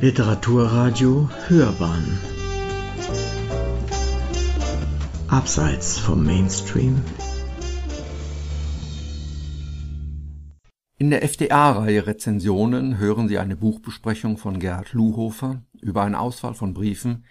Literaturradio Hörbahn Abseits vom Mainstream In der FDA-Reihe Rezensionen hören Sie eine Buchbesprechung von Gerhard Luhofer über eine Auswahl von Briefen,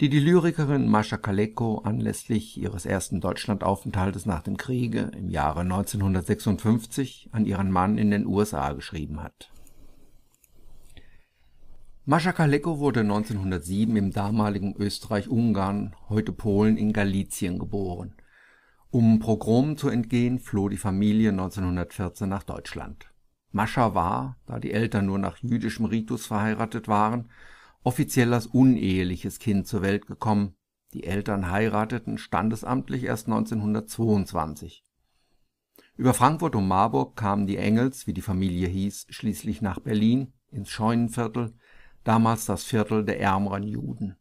die die Lyrikerin Mascha Kaleko anlässlich ihres ersten Deutschlandaufenthaltes nach dem Kriege im Jahre 1956 an ihren Mann in den USA geschrieben hat Mascha Kaleko wurde 1907 im damaligen Österreich-Ungarn, heute Polen, in Galizien geboren. Um Pogromen zu entgehen, floh die Familie 1914 nach Deutschland. Mascha war, da die Eltern nur nach jüdischem Ritus verheiratet waren, offiziell als uneheliches Kind zur Welt gekommen. Die Eltern heirateten standesamtlich erst 1922. Über Frankfurt und Marburg kamen die Engels, wie die Familie hieß, schließlich nach Berlin, ins Scheunenviertel damals das Viertel der ärmeren Juden.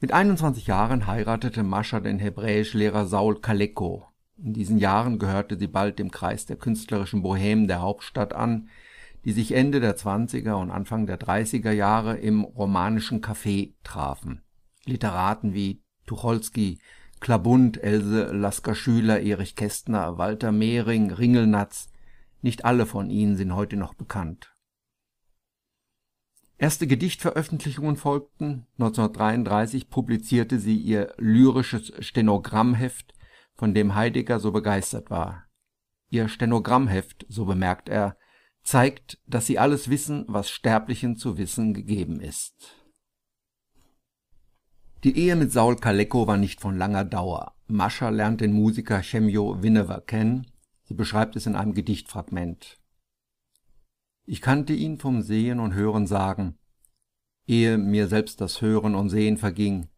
Mit 21 Jahren heiratete Mascha den Hebräischlehrer Saul Kaleko. In diesen Jahren gehörte sie bald dem Kreis der künstlerischen Bohemen der Hauptstadt an, die sich Ende der 20er und Anfang der 30er Jahre im romanischen Café trafen. Literaten wie Tucholsky, Klabund, Else Lasker-Schüler, Erich Kästner, Walter Mehring, Ringelnatz, nicht alle von ihnen sind heute noch bekannt. Erste Gedichtveröffentlichungen folgten, 1933 publizierte sie ihr Lyrisches Stenogrammheft, von dem Heidegger so begeistert war. Ihr Stenogrammheft, so bemerkt er, zeigt, dass sie alles Wissen, was Sterblichen zu wissen gegeben ist. Die Ehe mit Saul Kalecko war nicht von langer Dauer. Mascha lernt den Musiker Chemio Winnever kennen. Sie beschreibt es in einem Gedichtfragment ich kannte ihn vom Sehen und Hören sagen, ehe mir selbst das Hören und Sehen verging.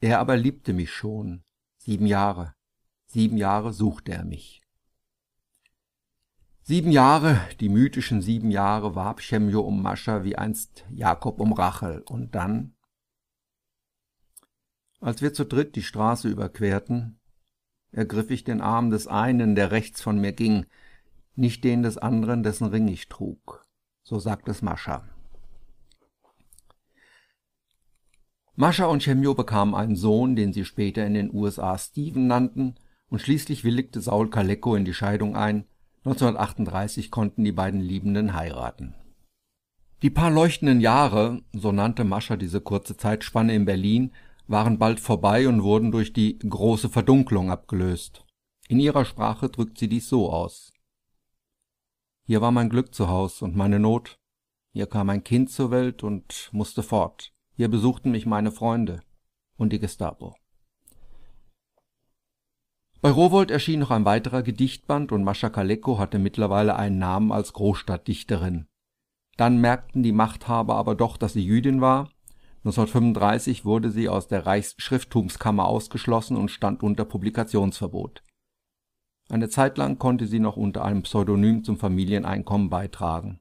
Er aber liebte mich schon, sieben Jahre, sieben Jahre suchte er mich. Sieben Jahre, die mythischen sieben Jahre warb Schemjo um Mascha wie einst Jakob um Rachel, und dann? Als wir zu dritt die Straße überquerten, ergriff ich den Arm des einen, der rechts von mir ging, nicht den des anderen, dessen Ring ich trug. So sagt es Mascha. Mascha und Chemio bekamen einen Sohn, den sie später in den USA Steven nannten, und schließlich willigte Saul Kalecko in die Scheidung ein. 1938 konnten die beiden Liebenden heiraten. Die paar leuchtenden Jahre, so nannte Mascha diese kurze Zeitspanne in Berlin, waren bald vorbei und wurden durch die große Verdunklung abgelöst. In ihrer Sprache drückt sie dies so aus hier war mein Glück zu Haus und meine Not. Hier kam ein Kind zur Welt und musste fort. Hier besuchten mich meine Freunde und die Gestapo. Bei Rowold erschien noch ein weiterer Gedichtband und Mascha Kalecko hatte mittlerweile einen Namen als Großstadtdichterin. Dann merkten die Machthaber aber doch, dass sie Jüdin war. 1935 wurde sie aus der Reichsschrifttumskammer ausgeschlossen und stand unter Publikationsverbot. Eine Zeit lang konnte sie noch unter einem Pseudonym zum Familieneinkommen beitragen.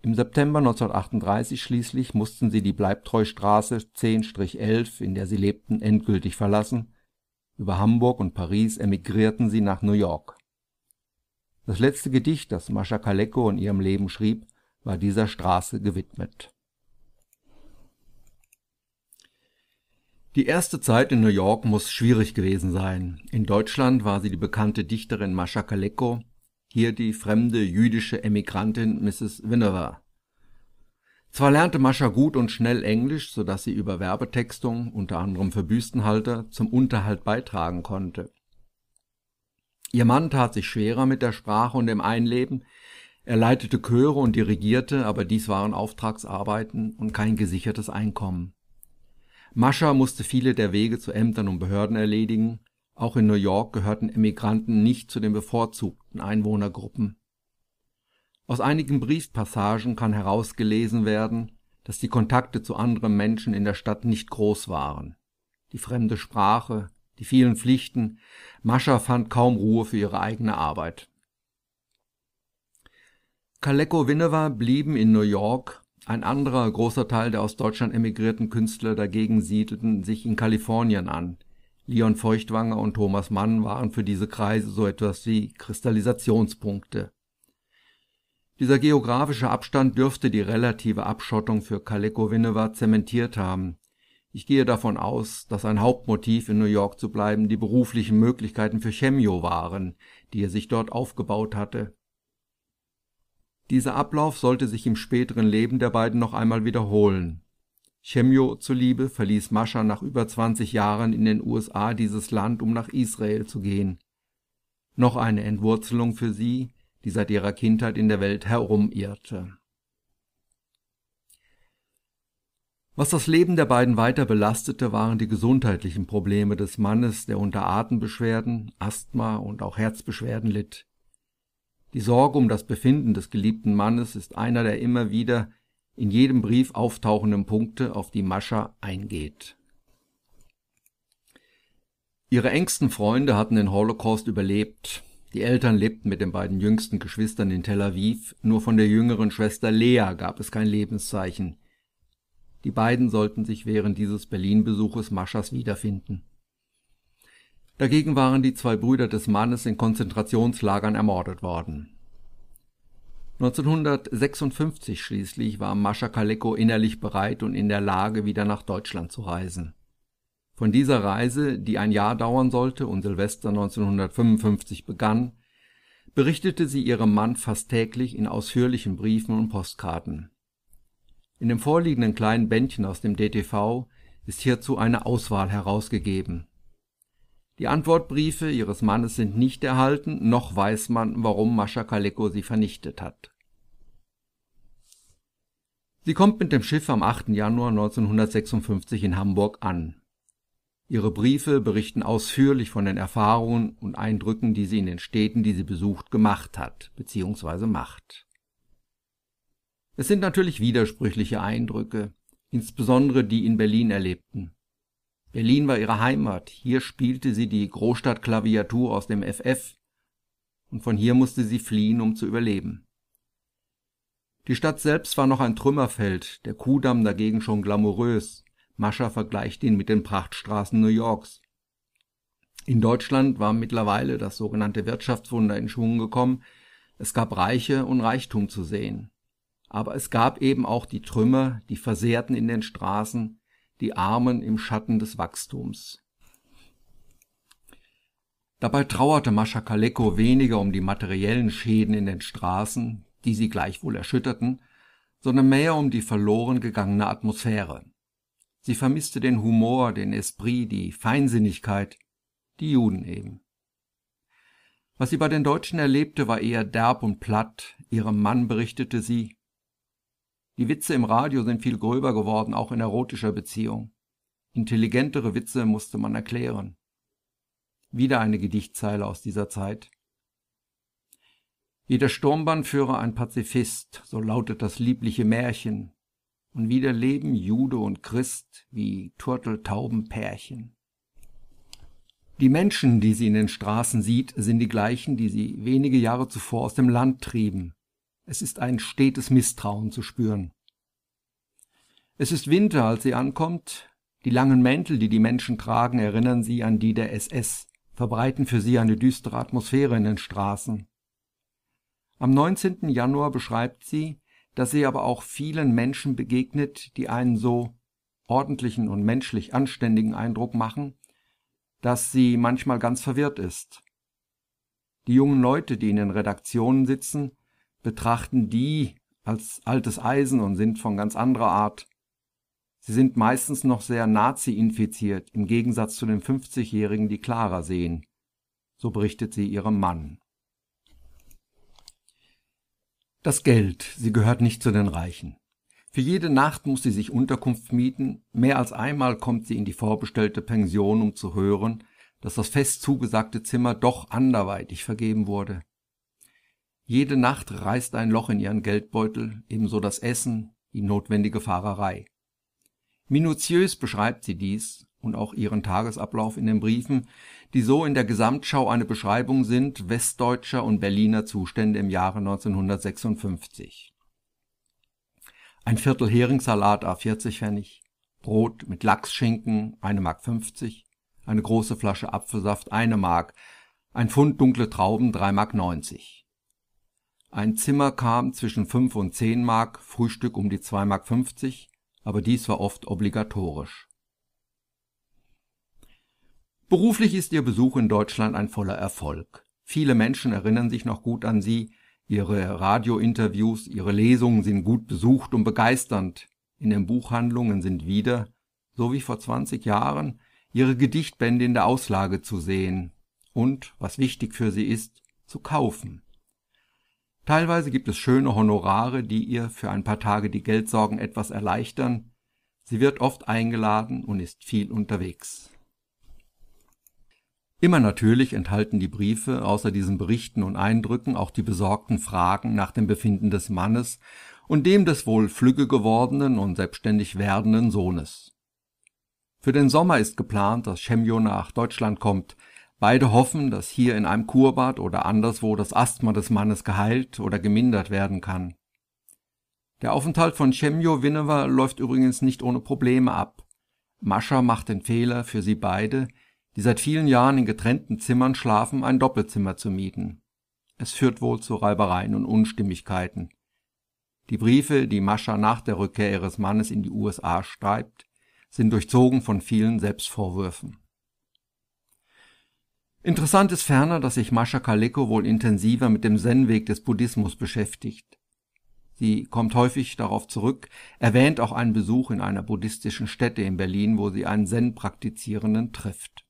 Im September 1938 schließlich mussten sie die Bleibtreustraße 10-11, in der sie lebten, endgültig verlassen, über Hamburg und Paris emigrierten sie nach New York. Das letzte Gedicht, das Mascha Kalecko in ihrem Leben schrieb, war dieser Straße gewidmet Die erste Zeit in New York muss schwierig gewesen sein. In Deutschland war sie die bekannte Dichterin Mascha Kaleko, hier die fremde jüdische Emigrantin Mrs. Winnever. Zwar lernte Mascha gut und schnell Englisch, so dass sie über Werbetextung, unter anderem für Büstenhalter, zum Unterhalt beitragen konnte. Ihr Mann tat sich schwerer mit der Sprache und dem Einleben. Er leitete Chöre und dirigierte, aber dies waren Auftragsarbeiten und kein gesichertes Einkommen. Mascha musste viele der Wege zu Ämtern und Behörden erledigen, auch in New York gehörten Emigranten nicht zu den bevorzugten Einwohnergruppen. Aus einigen Briefpassagen kann herausgelesen werden, dass die Kontakte zu anderen Menschen in der Stadt nicht groß waren. Die fremde Sprache, die vielen Pflichten, Mascha fand kaum Ruhe für ihre eigene Arbeit. Kaleko Winnever blieben in New York ein anderer großer Teil der aus Deutschland emigrierten Künstler dagegen siedelten sich in Kalifornien an. Leon Feuchtwanger und Thomas Mann waren für diese Kreise so etwas wie Kristallisationspunkte. Dieser geografische Abstand dürfte die relative Abschottung für Kaleko Kalekowinnewa zementiert haben. Ich gehe davon aus, dass ein Hauptmotiv in New York zu bleiben die beruflichen Möglichkeiten für Chemio waren, die er sich dort aufgebaut hatte. Dieser Ablauf sollte sich im späteren Leben der beiden noch einmal wiederholen. Chemjo zuliebe verließ Mascha nach über 20 Jahren in den USA dieses Land, um nach Israel zu gehen. Noch eine Entwurzelung für sie, die seit ihrer Kindheit in der Welt herumirrte. Was das Leben der beiden weiter belastete, waren die gesundheitlichen Probleme des Mannes, der unter Atembeschwerden, Asthma und auch Herzbeschwerden litt. Die Sorge um das Befinden des geliebten Mannes ist einer der immer wieder in jedem Brief auftauchenden Punkte, auf die Mascha eingeht. Ihre engsten Freunde hatten den Holocaust überlebt. Die Eltern lebten mit den beiden jüngsten Geschwistern in Tel Aviv, nur von der jüngeren Schwester Lea gab es kein Lebenszeichen. Die beiden sollten sich während dieses Berlin-Besuches Maschas wiederfinden Dagegen waren die zwei Brüder des Mannes in Konzentrationslagern ermordet worden. 1956 schließlich war Mascha Kaleko innerlich bereit und in der Lage, wieder nach Deutschland zu reisen. Von dieser Reise, die ein Jahr dauern sollte und Silvester 1955 begann, berichtete sie ihrem Mann fast täglich in ausführlichen Briefen und Postkarten. In dem vorliegenden kleinen Bändchen aus dem DTV ist hierzu eine Auswahl herausgegeben die Antwortbriefe ihres Mannes sind nicht erhalten, noch weiß man, warum Mascha Kaleko sie vernichtet hat. Sie kommt mit dem Schiff am 8. Januar 1956 in Hamburg an. Ihre Briefe berichten ausführlich von den Erfahrungen und Eindrücken, die sie in den Städten, die sie besucht, gemacht hat bzw. macht. Es sind natürlich widersprüchliche Eindrücke, insbesondere die in Berlin erlebten. Berlin war ihre Heimat, hier spielte sie die Großstadtklaviatur aus dem FF, und von hier musste sie fliehen, um zu überleben. Die Stadt selbst war noch ein Trümmerfeld, der Kudamm dagegen schon glamourös. Mascha vergleicht ihn mit den Prachtstraßen New Yorks. In Deutschland war mittlerweile das sogenannte Wirtschaftswunder in Schwung gekommen. Es gab Reiche und Reichtum zu sehen. Aber es gab eben auch die Trümmer, die Versehrten in den Straßen, die Armen im Schatten des Wachstums. Dabei trauerte Mascha Kaleko weniger um die materiellen Schäden in den Straßen, die sie gleichwohl erschütterten, sondern mehr um die verloren gegangene Atmosphäre. Sie vermisste den Humor, den Esprit, die Feinsinnigkeit, die Juden eben. Was sie bei den Deutschen erlebte, war eher derb und platt. Ihrem Mann berichtete sie, die Witze im Radio sind viel gröber geworden, auch in erotischer Beziehung. Intelligentere Witze musste man erklären. Wieder eine Gedichtzeile aus dieser Zeit. Jeder Sturmbannführer ein Pazifist, so lautet das liebliche Märchen. Und wieder leben Jude und Christ wie Turteltaubenpärchen. Die Menschen, die sie in den Straßen sieht, sind die gleichen, die sie wenige Jahre zuvor aus dem Land trieben. Es ist ein stetes Misstrauen zu spüren. Es ist Winter, als sie ankommt. Die langen Mäntel, die die Menschen tragen, erinnern sie an die der SS, verbreiten für sie eine düstere Atmosphäre in den Straßen. Am 19. Januar beschreibt sie, dass sie aber auch vielen Menschen begegnet, die einen so ordentlichen und menschlich anständigen Eindruck machen, dass sie manchmal ganz verwirrt ist. Die jungen Leute, die in den Redaktionen sitzen, betrachten die als altes Eisen und sind von ganz anderer Art. Sie sind meistens noch sehr Nazi-infiziert, im Gegensatz zu den 50-Jährigen, die Clara sehen. So berichtet sie ihrem Mann. Das Geld, sie gehört nicht zu den Reichen. Für jede Nacht muss sie sich Unterkunft mieten, mehr als einmal kommt sie in die vorbestellte Pension, um zu hören, dass das fest zugesagte Zimmer doch anderweitig vergeben wurde. Jede Nacht reißt ein Loch in ihren Geldbeutel, ebenso das Essen, die notwendige Fahrerei. Minutiös beschreibt sie dies und auch ihren Tagesablauf in den Briefen, die so in der Gesamtschau eine Beschreibung sind westdeutscher und Berliner Zustände im Jahre 1956. Ein Viertel Heringssalat a 40 Pfennig, Brot mit Lachsschinken eine Mark 50, eine große Flasche Apfelsaft eine Mark, ein Pfund dunkle Trauben drei Mark 90. Ein Zimmer kam zwischen 5 und 10 Mark, Frühstück um die 2,50 Mark, aber dies war oft obligatorisch. Beruflich ist ihr Besuch in Deutschland ein voller Erfolg. Viele Menschen erinnern sich noch gut an sie, ihre Radiointerviews, ihre Lesungen sind gut besucht und begeisternd, in den Buchhandlungen sind wieder, so wie vor 20 Jahren, ihre Gedichtbände in der Auslage zu sehen und, was wichtig für sie ist, zu kaufen. Teilweise gibt es schöne Honorare, die ihr für ein paar Tage die Geldsorgen etwas erleichtern. Sie wird oft eingeladen und ist viel unterwegs. Immer natürlich enthalten die Briefe außer diesen Berichten und Eindrücken auch die besorgten Fragen nach dem Befinden des Mannes und dem des wohl flügge gewordenen und selbstständig werdenden Sohnes. Für den Sommer ist geplant, dass Schemjo nach Deutschland kommt, Beide hoffen, dass hier in einem Kurbad oder anderswo das Asthma des Mannes geheilt oder gemindert werden kann. Der Aufenthalt von Cemio Winnever läuft übrigens nicht ohne Probleme ab. Mascha macht den Fehler, für sie beide, die seit vielen Jahren in getrennten Zimmern schlafen, ein Doppelzimmer zu mieten. Es führt wohl zu Reibereien und Unstimmigkeiten. Die Briefe, die Mascha nach der Rückkehr ihres Mannes in die USA schreibt, sind durchzogen von vielen Selbstvorwürfen Interessant ist ferner, dass sich Mascha Kaleko wohl intensiver mit dem Zen-Weg des Buddhismus beschäftigt. Sie kommt häufig darauf zurück, erwähnt auch einen Besuch in einer buddhistischen Stätte in Berlin, wo sie einen Zen-Praktizierenden trifft.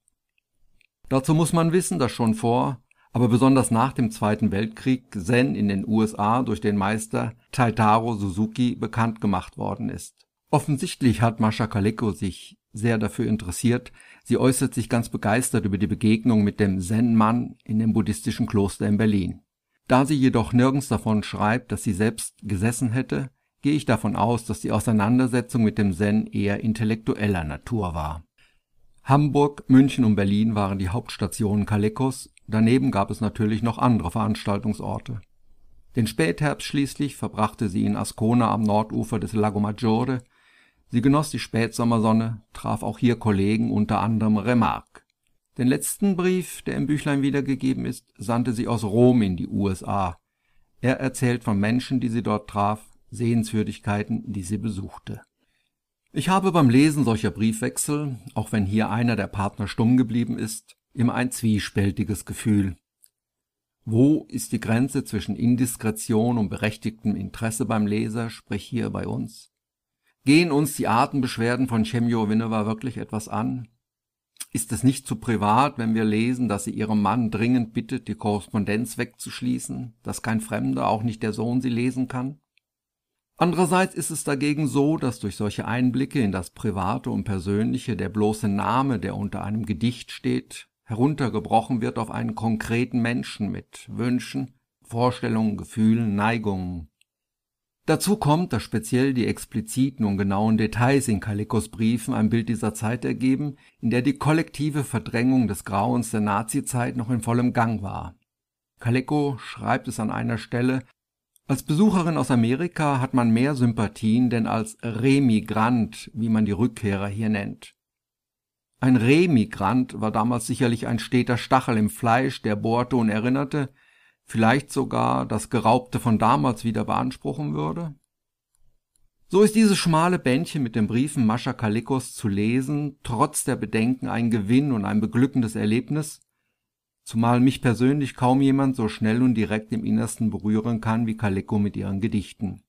Dazu muss man wissen, dass schon vor, aber besonders nach dem Zweiten Weltkrieg Zen in den USA durch den Meister Taitaro Suzuki bekannt gemacht worden ist. Offensichtlich hat Mascha Kaleko sich sehr dafür interessiert. Sie äußert sich ganz begeistert über die Begegnung mit dem Zen-Mann in dem buddhistischen Kloster in Berlin. Da sie jedoch nirgends davon schreibt, dass sie selbst gesessen hätte, gehe ich davon aus, dass die Auseinandersetzung mit dem Zen eher intellektueller Natur war. Hamburg, München und Berlin waren die Hauptstationen Kalekos, daneben gab es natürlich noch andere Veranstaltungsorte. Den Spätherbst schließlich verbrachte sie in Ascona am Nordufer des Lago Maggiore Sie genoss die Spätsommersonne, traf auch hier Kollegen, unter anderem Remarque. Den letzten Brief, der im Büchlein wiedergegeben ist, sandte sie aus Rom in die USA. Er erzählt von Menschen, die sie dort traf, Sehenswürdigkeiten, die sie besuchte. Ich habe beim Lesen solcher Briefwechsel, auch wenn hier einer der Partner stumm geblieben ist, immer ein zwiespältiges Gefühl. Wo ist die Grenze zwischen Indiskretion und berechtigtem Interesse beim Leser, sprich hier bei uns? Gehen uns die Artenbeschwerden von Chemjowinova wirklich etwas an? Ist es nicht zu privat, wenn wir lesen, dass sie ihrem Mann dringend bittet, die Korrespondenz wegzuschließen, dass kein Fremder, auch nicht der Sohn, sie lesen kann? Andererseits ist es dagegen so, dass durch solche Einblicke in das Private und Persönliche der bloße Name, der unter einem Gedicht steht, heruntergebrochen wird auf einen konkreten Menschen mit Wünschen, Vorstellungen, Gefühlen, Neigungen. Dazu kommt, dass speziell die expliziten und genauen Details in Calicos Briefen ein Bild dieser Zeit ergeben, in der die kollektive Verdrängung des Grauens der Nazizeit noch in vollem Gang war. Calico schreibt es an einer Stelle: Als Besucherin aus Amerika hat man mehr Sympathien denn als Remigrant, wie man die Rückkehrer hier nennt. Ein Remigrant war damals sicherlich ein steter Stachel im Fleisch, der bohrte und erinnerte vielleicht sogar das Geraubte von damals wieder beanspruchen würde? So ist dieses schmale Bändchen mit den Briefen Mascha Kalikos zu lesen, trotz der Bedenken ein Gewinn und ein beglückendes Erlebnis, zumal mich persönlich kaum jemand so schnell und direkt im Innersten berühren kann wie Kaliko mit ihren Gedichten.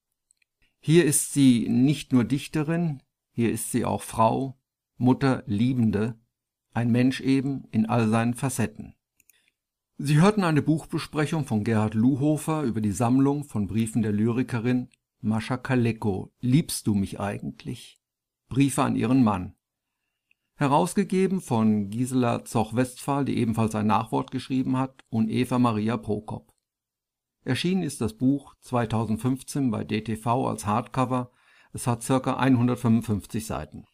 Hier ist sie nicht nur Dichterin, hier ist sie auch Frau, Mutter, Liebende, ein Mensch eben in all seinen Facetten. Sie hörten eine Buchbesprechung von Gerhard Luhofer über die Sammlung von Briefen der Lyrikerin Mascha Kaleko Liebst du mich eigentlich? Briefe an ihren Mann. Herausgegeben von Gisela Zoch-Westphal, die ebenfalls ein Nachwort geschrieben hat, und Eva Maria Prokop. Erschienen ist das Buch 2015 bei dtv als Hardcover. Es hat ca. 155 Seiten